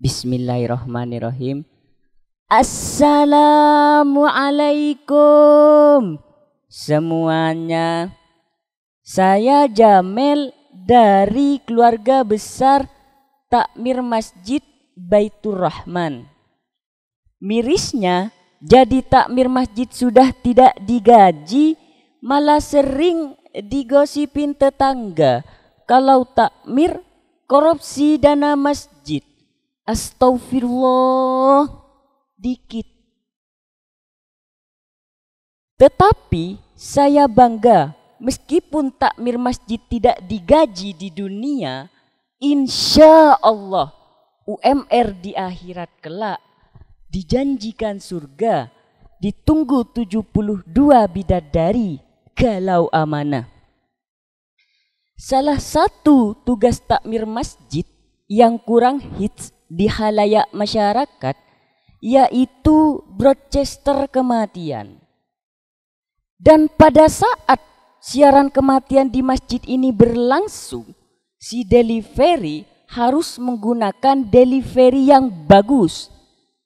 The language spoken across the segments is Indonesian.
Bismillahirrahmanirrahim. Assalamualaikum semuanya. Saya Jamel dari keluarga besar Takmir Masjid Baitur Rahman. Mirisnya, jadi takmir masjid sudah tidak digaji, malah sering digosipin tetangga kalau takmir korupsi dana masjid. Astagfirullah dikit. Tetapi saya bangga meskipun takmir masjid tidak digaji di dunia, insya Allah UMR di akhirat kelak dijanjikan surga, ditunggu 72 bidadari galau amanah. Salah satu tugas takmir masjid yang kurang hits di halayak masyarakat yaitu Broadchester kematian. Dan pada saat siaran kematian di masjid ini berlangsung, si delivery harus menggunakan delivery yang bagus,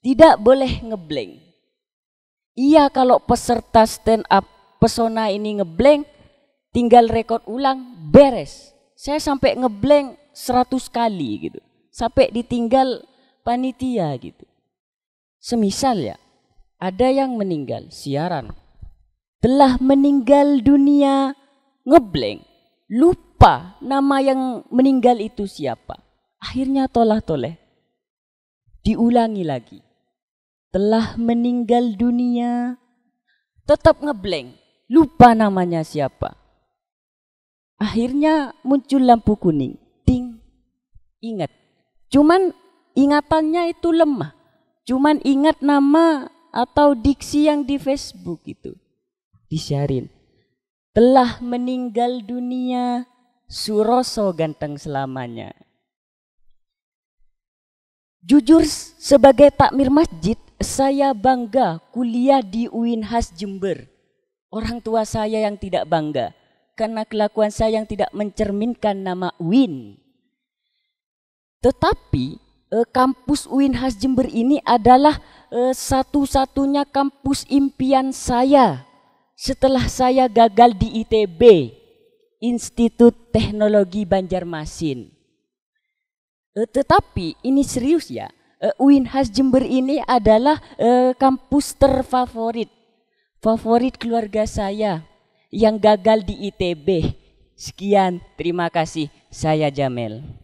tidak boleh ngebleng. Iya kalau peserta stand up pesona ini ngebleng, tinggal rekod ulang, beres. Saya sampai ngebleng seratus kali gitu. Sampai ditinggal panitia gitu. Semisal ya, ada yang meninggal siaran. Telah meninggal dunia ngebleng. Lupa nama yang meninggal itu siapa. Akhirnya tolah toleh. Diulangi lagi. Telah meninggal dunia. Tetap ngebleng. Lupa namanya siapa. Akhirnya muncul lampu kuning ingat. Cuman ingatannya itu lemah. Cuman ingat nama atau diksi yang di Facebook itu. Disiarin. Telah meninggal dunia Suroso ganteng selamanya. Jujur sebagai takmir masjid, saya bangga kuliah di UIN Has Jember. Orang tua saya yang tidak bangga karena kelakuan saya yang tidak mencerminkan nama UIN. Tetapi eh, kampus UIN Has Jember ini adalah eh, satu-satunya kampus impian saya setelah saya gagal di ITB, Institut Teknologi Banjarmasin. Eh, tetapi ini serius ya, eh, UIN Has Jember ini adalah eh, kampus terfavorit, favorit keluarga saya yang gagal di ITB. Sekian, terima kasih. Saya Jamel.